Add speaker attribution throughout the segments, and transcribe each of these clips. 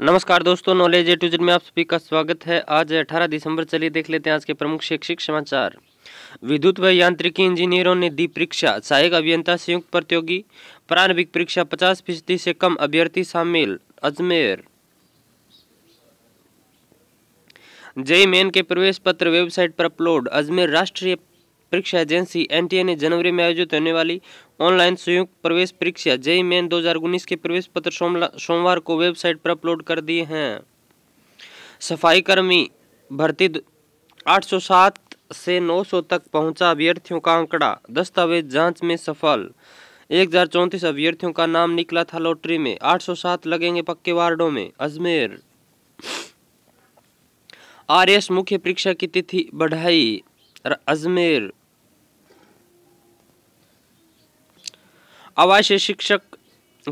Speaker 1: नमस्कार दोस्तों knowledge a to Z में आप सभी का स्वागत है आज 18 दिसंबर चलिए देख लेते हैं आज के प्रमुख शैक्षिक समाचार विद्युत व यांत्रिकी इंजीनियरों ने दी परीक्षा सहायक अभियंता संयुक्त प्रतियोगी प्रारंभिक परीक्षा 50 फीसदी से कम अभ्यर्थी शामिल अजमेर जय मेन के प्रवेश पत्र वेबसाइट पर अपलोड अजमेर राष्ट्रीय परीक्षा एजेंसी एनटीए ने जनवरी में आयोजित होने वाली ऑनलाइन संयुक्त प्रवेश परीक्षा जेई मेन दो के प्रवेश पत्र सोमवार को वेबसाइट पर अपलोड कर दिए हैं सफाई कर्मी भर्ती 807 से 900 तक पहुंचा अभ्यर्थियों का आंकड़ा दस्तावेज जांच में सफल एक अभ्यर्थियों का नाम निकला था लॉटरी में 807 लगेंगे पक्के वार्डों में अजमेर आर मुख्य परीक्षा की तिथि बढ़ाई अजमेर आवासीय शिक्षक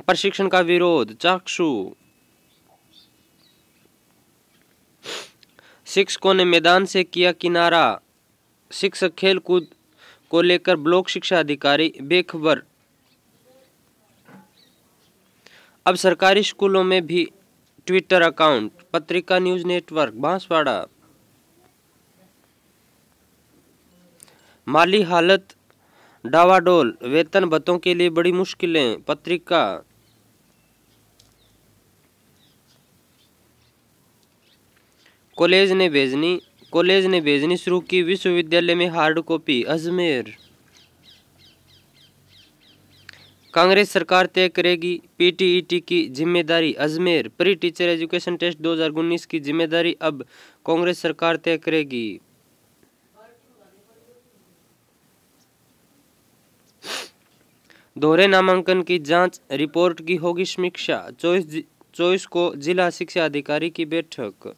Speaker 1: प्रशिक्षण का विरोध चाक्षु शिक्षकों ने मैदान से किया किनारा शिक्षक खेलकूद को लेकर ब्लॉक शिक्षा अधिकारी बेखबर अब सरकारी स्कूलों में भी Twitter account Patrika news network Banswara माली हालत डावाडोल वेतन भत्तों के लिए बड़ी मुश्किलें पत्रिका कॉलेज ने भेजनी कॉलेज ने भेजनी शुरू की विश्वविद्यालय में हार्ड कॉपी अजमेर कांग्रेस सरकार तय करेगी पीटीईटी e की जिम्मेदारी Ajmer pre teacher education test 2019 की जिम्मेदारी अब कांग्रेस सरकार तय करेगी दोहरे नामांकन की जांच रिपोर्ट की होगी समीक्षा चौबीस चौबीस को जिला शिक्षा अधिकारी की बैठक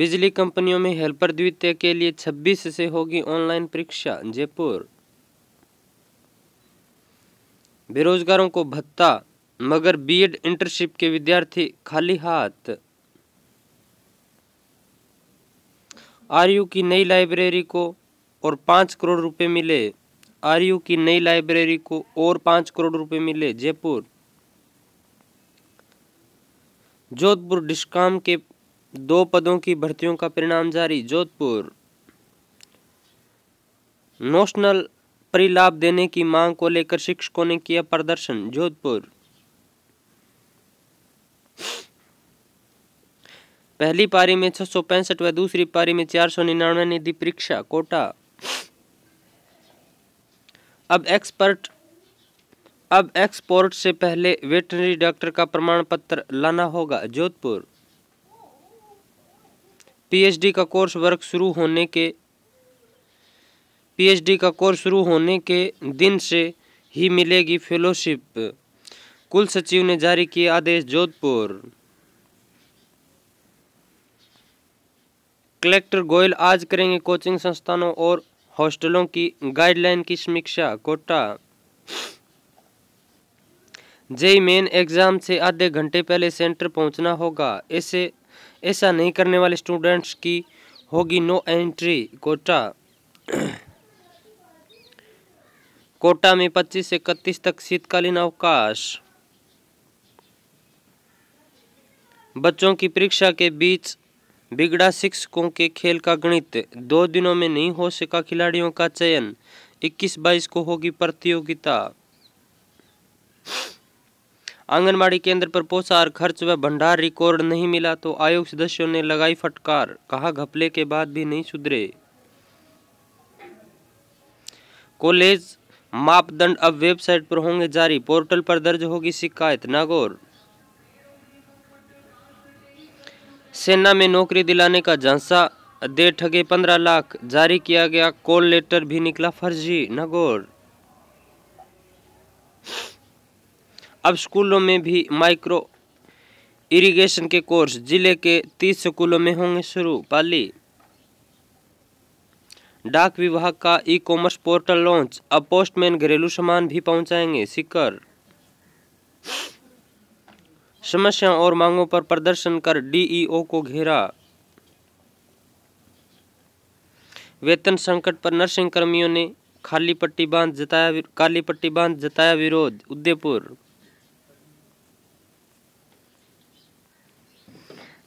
Speaker 1: बिजली कंपनियों में हेल्पर द्वितीय के लिए 26 से होगी ऑनलाइन परीक्षा जयपुर बेरोजगारों को भत्ता मगर बीएड इंटर्नशिप के विद्यार्थी खाली हाथ आरयू की नई लाइब्रेरी को और पाँच करोड़ रुपए मिले आर की नई लाइब्रेरी को और पाँच करोड़ रुपए मिले जयपुर जोधपुर डिस्काम के दो पदों की भर्तियों का परिणाम जारी जोधपुर नोशनल परिलाभ देने की मांग को लेकर शिक्षकों ने किया प्रदर्शन जोधपुर पहली पारी में छह सौ पैंसठ व दूसरी पारी में चार सौ निन्यानवे ने दी परीक्षा कोटा अब एक्सपर्ट अब एक्सपोर्ट से पहले वेटनरी डॉक्टर का प्रमाण पत्र लाना होगा जोधपुर पीएचडी का कोर्स वर्क शुरू होने के पीएचडी का कोर्स शुरू होने के दिन से ही मिलेगी फेलोशिप कुल सचिव ने जारी किए आदेश जोधपुर कलेक्टर गोयल आज करेंगे कोचिंग संस्थानों और हॉस्टलों की गाइडलाइन की समीक्षा कोटा जेई मेन एग्जाम से आधे घंटे पहले सेंटर पहुंचना होगा ऐसे ऐसा नहीं करने वाले स्टूडेंट्स की होगी नो एंट्री कोटा कोटा में 25 से इकतीस तक शीतकालीन अवकाश बच्चों की परीक्षा के बीच बिगड़ा शिक्षकों के खेल का गणित दो दिनों में नहीं हो सका खिलाड़ियों का चयन 21 बाईस को होगी प्रतियोगिता आंगनबाड़ी केंद्र पर पोसार खर्च व भंडार रिकॉर्ड नहीं मिला तो आयोग सदस्यों ने लगाई फटकार कहा घपले के बाद भी नहीं सुधरे कॉलेज मापदंड अब वेबसाइट पर होंगे जारी पोर्टल पर दर्ज होगी शिकायत नागौर सेना में नौकरी दिलाने का झांसा दे ठगे पंद्रह लाख जारी किया गया कॉल लेटर भी निकला फर्जी नगोर अब स्कूलों में भी माइक्रो इरिगेशन के कोर्स जिले के तीस स्कूलों में होंगे शुरू पाली डाक विभाग का ई कॉमर्स पोर्टल लॉन्च अब पोस्टमैन घरेलू सामान भी पहुंचाएंगे सिकर समस्याओं और मांगों पर प्रदर्शन कर डीईओ को घेरा वेतन संकट पर नर्सिंग कर्मियों ने खाली पट्टी बांध जताया काली पट्टी बांध जताया विरोध उदयपुर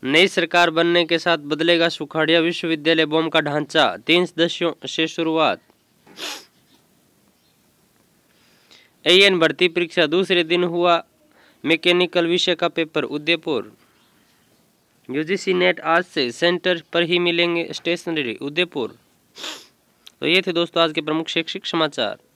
Speaker 1: नई सरकार बनने के साथ बदलेगा सुखाड़िया विश्वविद्यालय बॉम्ब का ढांचा तीन सदस्यों से शुरुआत एएन भर्ती परीक्षा दूसरे दिन हुआ मैकेनिकल विषय का पेपर उदयपुर यूजीसी नेट आज से सेंटर पर ही मिलेंगे स्टेशनरी उदयपुर तो ये थे दोस्तों आज के प्रमुख शैक्षिक समाचार